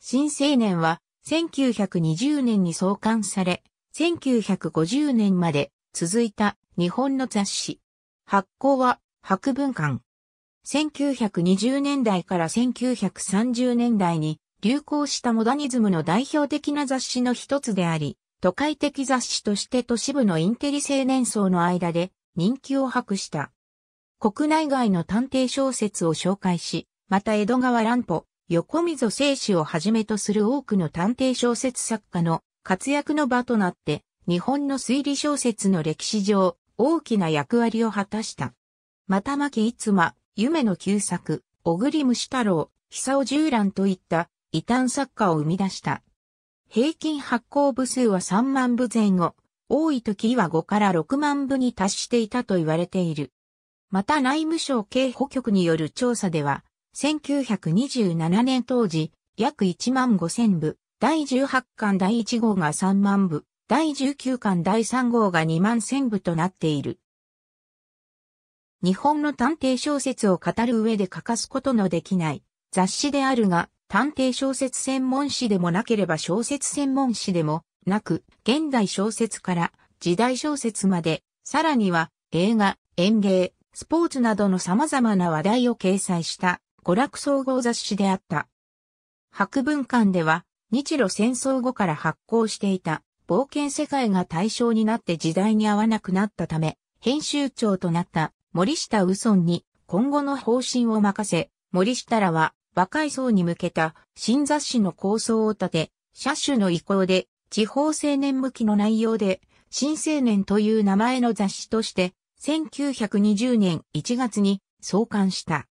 新青年は1920年に創刊され、1950年まで続いた日本の雑誌。発行は博文館。1920年代から1930年代に流行したモダニズムの代表的な雑誌の一つであり、都会的雑誌として都市部のインテリ青年層の間で人気を博した。国内外の探偵小説を紹介し、また江戸川乱歩、横溝正史をはじめとする多くの探偵小説作家の活躍の場となって、日本の推理小説の歴史上、大きな役割を果たした。また巻いつま、夢の旧作、小栗虫太郎、久尾十蘭といった異端作家を生み出した。平均発行部数は3万部前後、多い時は5から6万部に達していたと言われている。また内務省警保局による調査では、1927年当時、約1万5千部、第18巻第1号が3万部、第19巻第3号が2万千部となっている。日本の探偵小説を語る上で欠かすことのできない雑誌であるが、探偵小説専門誌でもなければ小説専門誌でもなく、現代小説から時代小説まで、さらには映画、演芸、スポーツなどの様々な話題を掲載した娯楽総合雑誌であった。博文館では、日露戦争後から発行していた冒険世界が対象になって時代に合わなくなったため、編集長となった森下右村に今後の方針を任せ、森下らは若い層に向けた新雑誌の構想を立て、車種の意向で地方青年向きの内容で新青年という名前の雑誌として1920年1月に創刊した。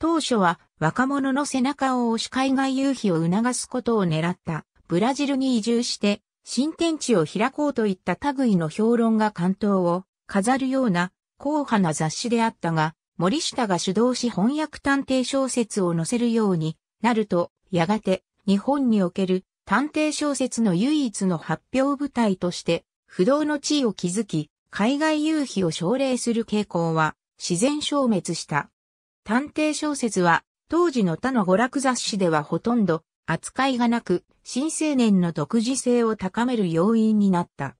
当初は若者の背中を押し海外遊費を促すことを狙ったブラジルに移住して新天地を開こうといった類の評論が関東を飾るような硬派な雑誌であったが森下が主導し翻訳探偵小説を載せるようになるとやがて日本における探偵小説の唯一の発表舞台として不動の地位を築き海外遊費を奨励する傾向は自然消滅した。探偵小説は、当時の他の娯楽雑誌ではほとんど扱いがなく、新青年の独自性を高める要因になった。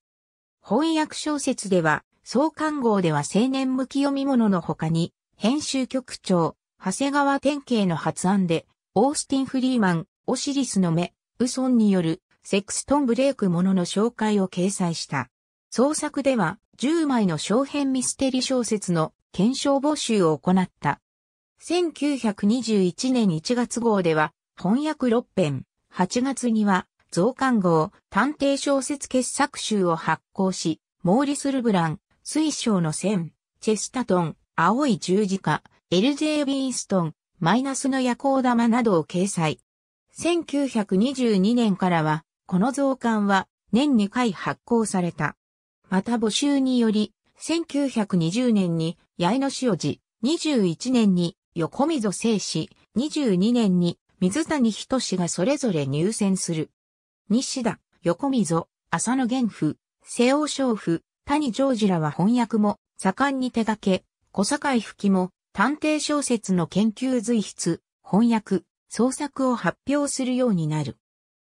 翻訳小説では、創刊号では青年向き読み物の他に、編集局長、長谷川典慶の発案で、オースティン・フリーマン、オシリスの目、ウソンによる、セックストン・ブレイクものの紹介を掲載した。創作では、10枚の小編ミステリ小説の検証募集を行った。1921年1月号では、翻訳6編、8月には、増刊号、探偵小説傑作集を発行し、モーリス・ルブラン、水晶の線、チェスタトン、青い十字架、LJ ビーストン、マイナスの夜行玉などを掲載。1922年からは、この増刊は年2回発行された。また募集により、1920年に八重野塩路、21年に横溝正史、22年に水谷人志がそれぞれ入選する。西田、横溝、浅野玄夫、西欧商夫、谷ジョらは翻訳も盛んに手掛け、小堺吹きも探偵小説の研究随筆、翻訳、創作を発表するようになる。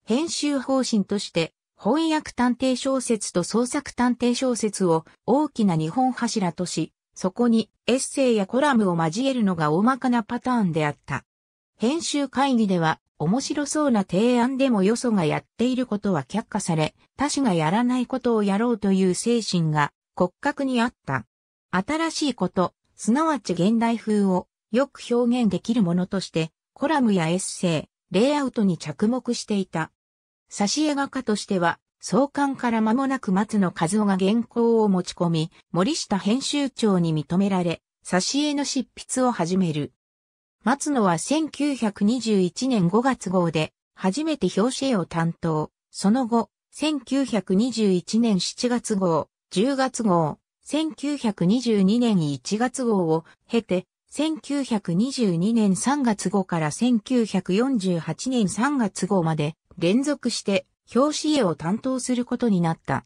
編集方針として、翻訳探偵小説と創作探偵小説を大きな日本柱とし、そこにエッセイやコラムを交えるのが大まかなパターンであった。編集会議では面白そうな提案でもよそがやっていることは却下され、他者がやらないことをやろうという精神が骨格にあった。新しいこと、すなわち現代風をよく表現できるものとして、コラムやエッセイ、レイアウトに着目していた。挿絵画家としては、創刊から間もなく松野和夫が原稿を持ち込み、森下編集長に認められ、挿絵の執筆を始める。松野は1921年5月号で、初めて表紙絵を担当。その後、1921年7月号、10月号、1922年1月号を経て、1922年3月号から1948年3月号まで連続して表紙絵を担当することになった。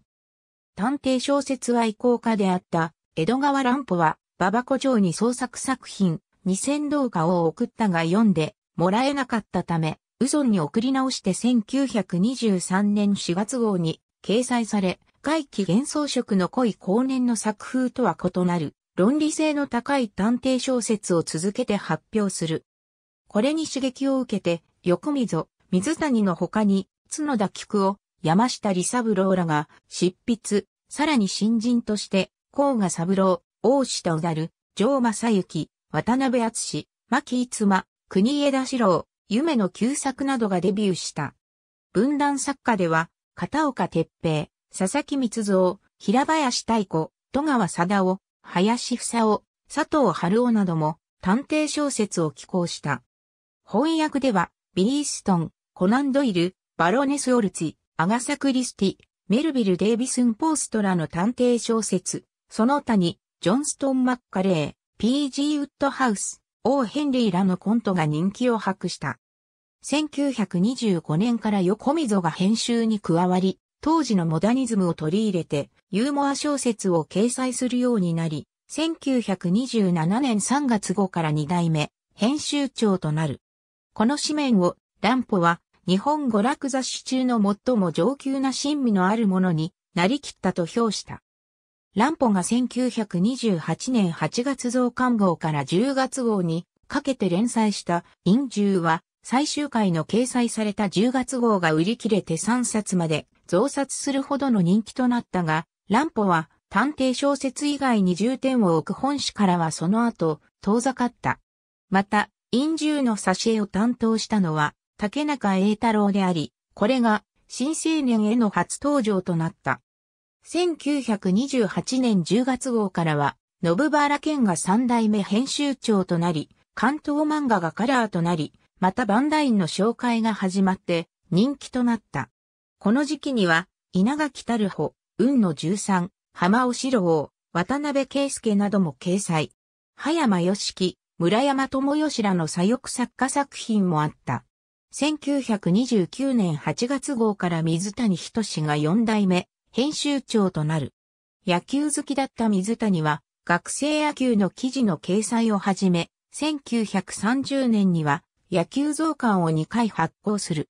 探偵小説愛好家であった江戸川乱歩は、馬場古城に創作作品、2000動画を送ったが読んで、もらえなかったため、ウゾンに送り直して1923年4月号に掲載され、外気幻想色の濃い後年の作風とは異なる、論理性の高い探偵小説を続けて発表する。これに刺激を受けて、横溝、水谷の他に、角田菊を山下理三郎らが執筆、さらに新人として、甲賀三郎、大下うだる、城正幸、渡辺厚牧逸馬、国枝四郎、夢の旧作などがデビューした。文壇作家では、片岡哲平、佐々木光蔵、平林太子、戸川貞夫、林房夫、佐藤春夫なども探偵小説を寄稿した。翻訳では、ビリーストン、コナンドイル、バロネス・オルツィ、アガサ・クリスティ、メルビル・デイビスン・ポーストラの探偵小説、その他に、ジョンストン・マッカレー、P.G. ウッドハウス、オー・ヘンリーらのコントが人気を博した。1925年から横溝が編集に加わり、当時のモダニズムを取り入れて、ユーモア小説を掲載するようになり、1927年3月後から2代目、編集長となる。この紙面を、ンポは、日本娯楽雑誌中の最も上級な親身のあるものになりきったと評した。乱歩が1928年8月増刊号から10月号にかけて連載した陰獣は最終回の掲載された10月号が売り切れて3冊まで増刷するほどの人気となったが、乱歩は探偵小説以外に重点を置く本誌からはその後遠ざかった。また、陰獣の挿絵を担当したのは竹中栄太郎であり、これが新青年への初登場となった。1928年10月号からは、信原健が三代目編集長となり、関東漫画がカラーとなり、またバンダインの紹介が始まって人気となった。この時期には、稲垣樽穂、運の十三、浜尾四郎、渡辺圭介なども掲載。葉山義樹、村山智義らの左翼作家作品もあった。1929年8月号から水谷仁志が4代目、編集長となる。野球好きだった水谷は、学生野球の記事の掲載をはじめ、1930年には野球増刊を2回発行する。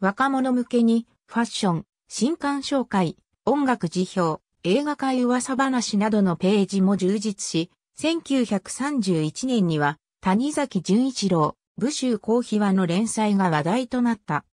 若者向けにファッション、新刊紹介、音楽辞表、映画界噂話などのページも充実し、1931年には谷崎潤一郎、武州公秘話の連載が話題となった。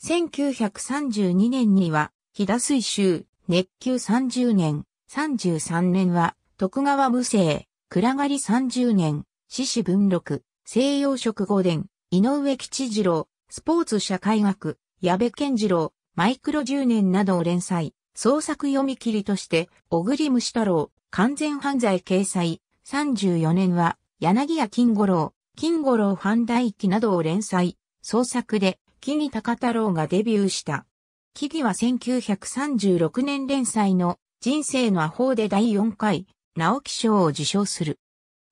1932年には、日田水州、熱球30年、33年は、徳川武政、暗がり30年、獅子文禄、西洋食五伝、井上吉次郎、スポーツ社会学、矢部健次郎、マイクロ10年などを連載、創作読み切りとして、小栗虫太郎、完全犯罪掲載、34年は、柳家金五郎、金五郎ファンなどを連載、創作で、木々高太郎がデビューした。木々は1936年連載の人生のアホで第4回、直木賞を受賞する。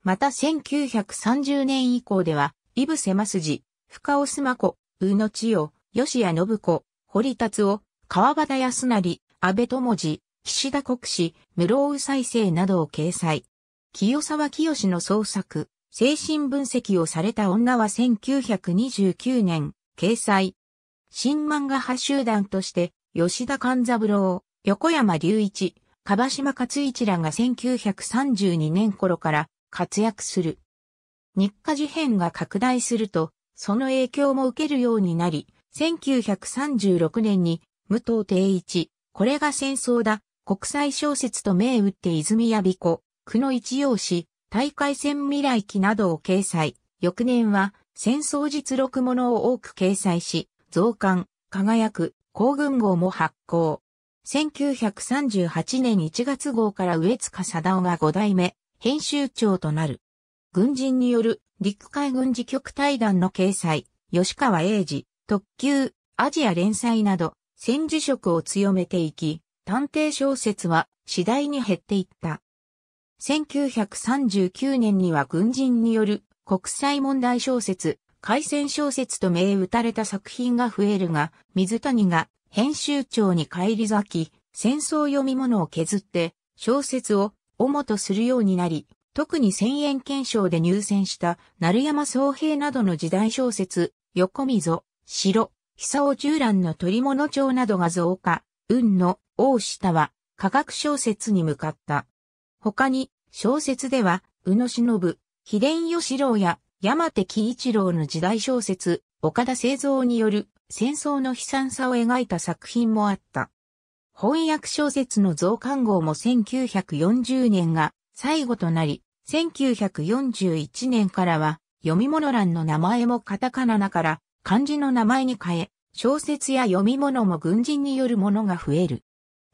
また1930年以降では、イブセマスジ、深尾スマコ、宇野千代、吉谷信子、堀達夫、川端康成、安倍智次、岸田国史、室尾再生などを掲載。清沢清の創作、精神分析をされた女は1929年、掲載。新漫画派集団として、吉田勘三郎、横山隆一、樺島勝一らが1932年頃から活躍する。日課事変が拡大すると、その影響も受けるようになり、1936年に、武藤定一、これが戦争だ、国際小説と銘打って泉谷美子、久野一葉氏、大海戦未来記などを掲載、翌年は戦争実録ものを多く掲載し、増刊、輝く、皇軍号も発行。1938年1月号から植塚貞夫が5代目、編集長となる。軍人による陸海軍事局対談の掲載、吉川英治、特急、アジア連載など、戦時色を強めていき、探偵小説は次第に減っていった。1939年には軍人による国際問題小説、海戦小説と銘打たれた作品が増えるが、水谷が編集長に返り咲き、戦争読み物を削って小説を主とするようになり、特に千円検証で入選した鳴山総平などの時代小説、横溝、城、久尾十蘭の取物帳などが増加、運の大下は科学小説に向かった。他に、小説では、宇野忍、秘伝義郎や山手喜一郎の時代小説、岡田製造による戦争の悲惨さを描いた作品もあった。翻訳小説の増刊号も1940年が最後となり、1941年からは読み物欄の名前もカタカナから漢字の名前に変え、小説や読み物も軍人によるものが増える。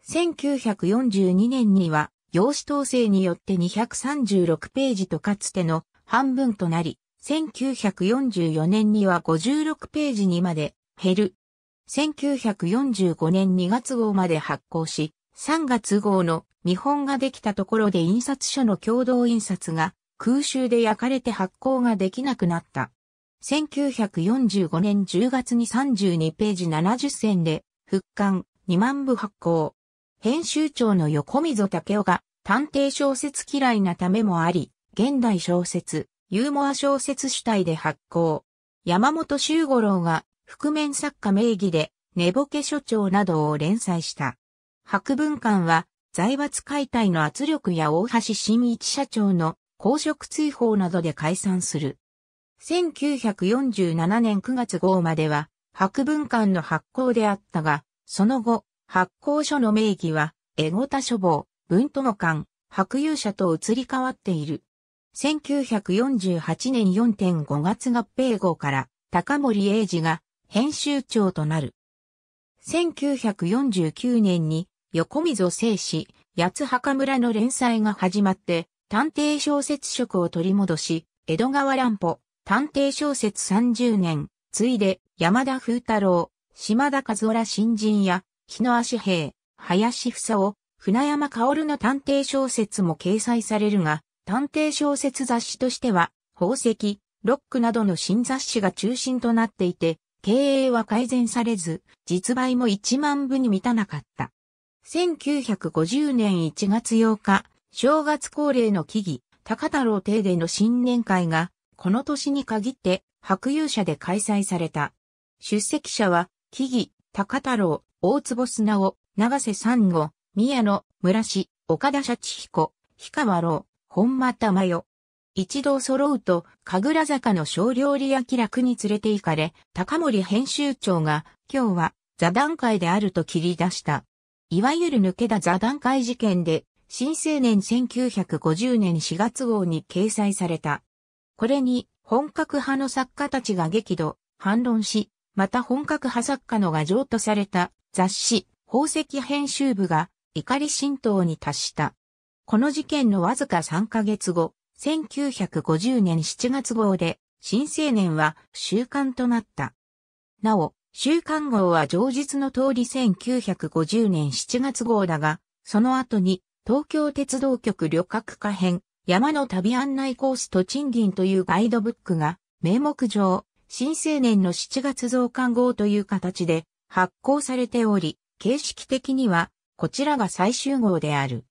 1942年には用紙統制によって236ページとかつての半分となり、1944年には56ページにまで減る。1945年2月号まで発行し、3月号の見本ができたところで印刷所の共同印刷が空襲で焼かれて発行ができなくなった。1945年10月に32ページ70銭で復刊2万部発行。編集長の横溝武雄が探偵小説嫌いなためもあり、現代小説、ユーモア小説主体で発行。山本周五郎が覆面作家名義で寝ぼけ所長などを連載した。博文館は財閥解体の圧力や大橋新一社長の公職追放などで解散する。1947年9月号までは博文館の発行であったが、その後、発行書の名義は、エゴタ書房、文友の間、白勇者と移り変わっている。1948年4.5月合併号から高森英二が編集長となる。1949年に横溝正史、八墓村の連載が始まって探偵小説職を取り戻し、江戸川乱歩、探偵小説30年、ついで山田風太郎、島田和夫ら新人や日野足平、林房夫、船山薫の探偵小説も掲載されるが、探偵小説雑誌としては、宝石、ロックなどの新雑誌が中心となっていて、経営は改善されず、実売も1万部に満たなかった。1950年1月8日、正月恒例の木々、高太郎邸での新年会が、この年に限って、白遊者で開催された。出席者は、木々、高太郎、大坪砂を、長瀬三吾、宮野、村氏、岡田社地彦、氷川郎、本間玉代。一度揃うと、神楽坂の小料理屋気楽に連れて行かれ、高森編集長が、今日は座談会であると切り出した。いわゆる抜けた座談会事件で、新青年1950年4月号に掲載された。これに、本格派の作家たちが激怒、反論し、また本格派作家のが譲渡された雑誌、宝石編集部が怒り浸透に達した。この事件のわずか3ヶ月後、1950年7月号で、新青年は週刊となった。なお、週刊号は上日の通り1950年7月号だが、その後に東京鉄道局旅客化編、山の旅案内コースと賃金というガイドブックが、名目上、新青年の7月増刊号という形で発行されており、形式的にはこちらが最終号である。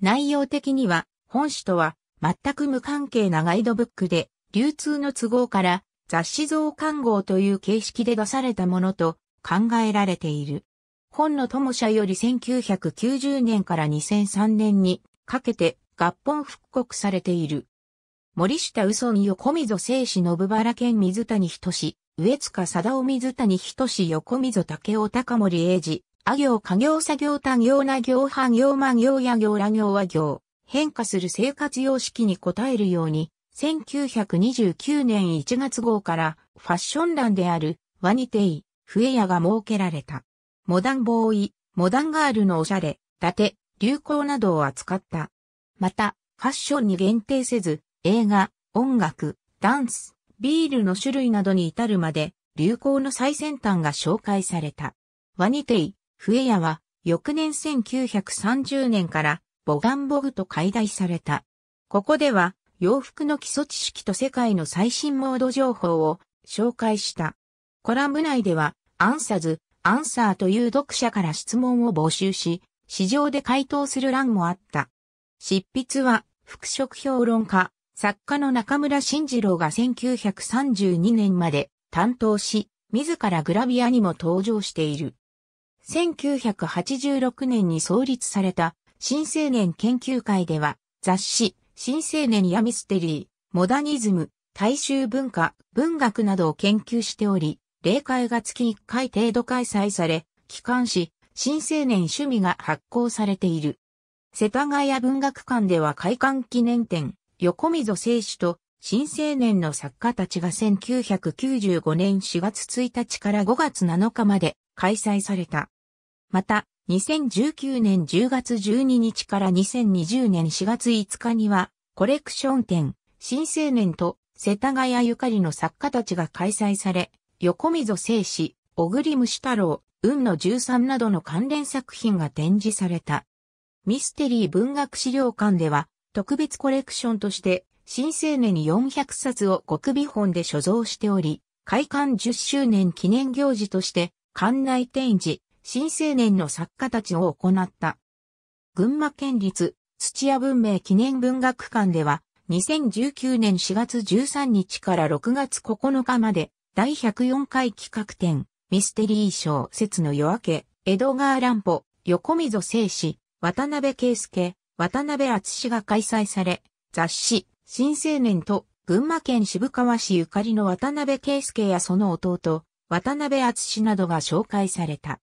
内容的には本誌とは全く無関係なガイドブックで流通の都合から雑誌増刊号という形式で出されたものと考えられている。本の友社より1990年から2003年にかけて合本復刻されている。森下美よ小溝正史信原県水谷仁志、植塚貞夫水谷仁横溝竹雄高森英二、あ行家業作業単行な行半行万行や行ら行は行、変化する生活様式に応えるように、1929年1月号からファッション欄であるワニテイ、フエヤが設けられた。モダンボーイ、モダンガールのおしゃれ、伊達、流行などを扱った。また、ファッションに限定せず、映画、音楽、ダンス、ビールの種類などに至るまで、流行の最先端が紹介された。ワニテイ、フエヤは、翌年1930年から、ボガンボグと解体された。ここでは、洋服の基礎知識と世界の最新モード情報を紹介した。コラム内では、アンサズ、アンサーという読者から質問を募集し、市場で回答する欄もあった。執筆は、服飾評論家、作家の中村慎次郎が1932年まで担当し、自らグラビアにも登場している。1986年に創立された新青年研究会では雑誌、新青年やミステリー、モダニズム、大衆文化、文学などを研究しており、例会が月1回程度開催され、機関誌、新青年趣味が発行されている。世田谷文学館では開館記念展、横溝正史と新青年の作家たちが1995年4月1日から5月7日まで開催された。また、2019年10月12日から2020年4月5日には、コレクション展、新青年と世田谷ゆかりの作家たちが開催され、横溝正史、小栗虫太郎、運の13などの関連作品が展示された。ミステリー文学資料館では、特別コレクションとして、新青年に400冊を極美本で所蔵しており、開館10周年記念行事として、館内展示、新青年の作家たちを行った。群馬県立土屋文明記念文学館では、2019年4月13日から6月9日まで、第104回企画展、ミステリー小説の夜明け、江戸川乱歩、横溝正史、渡辺圭介、渡辺厚が開催され、雑誌、新青年と群馬県渋川市ゆかりの渡辺圭介やその弟、渡辺厚などが紹介された。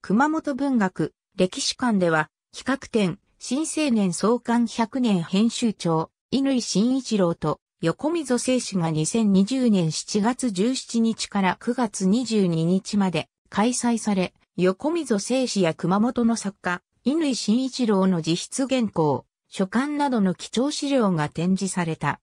熊本文学、歴史館では、企画展、新青年創刊100年編集長、乾慎一郎と、横溝正史が2020年7月17日から9月22日まで開催され、横溝正史や熊本の作家、乾新一郎の自筆原稿、書簡などの貴重資料が展示された。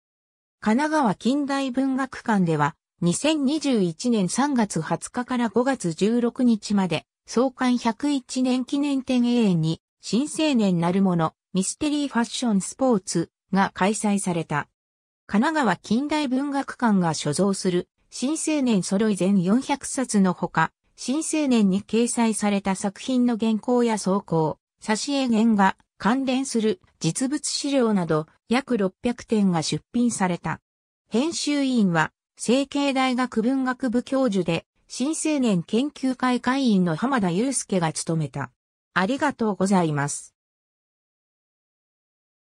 神奈川近代文学館では、2021年3月20日から5月16日まで、創刊101年記念展永遠に、新青年なるもの、ミステリーファッションスポーツが開催された。神奈川近代文学館が所蔵する、新青年揃い全400冊のほか、新青年に掲載された作品の原稿や草稿、挿絵原画、関連する実物資料など約600点が出品された。編集委員は、成形大学文学部教授で、新青年研究会会員の浜田祐介が務めた。ありがとうございます。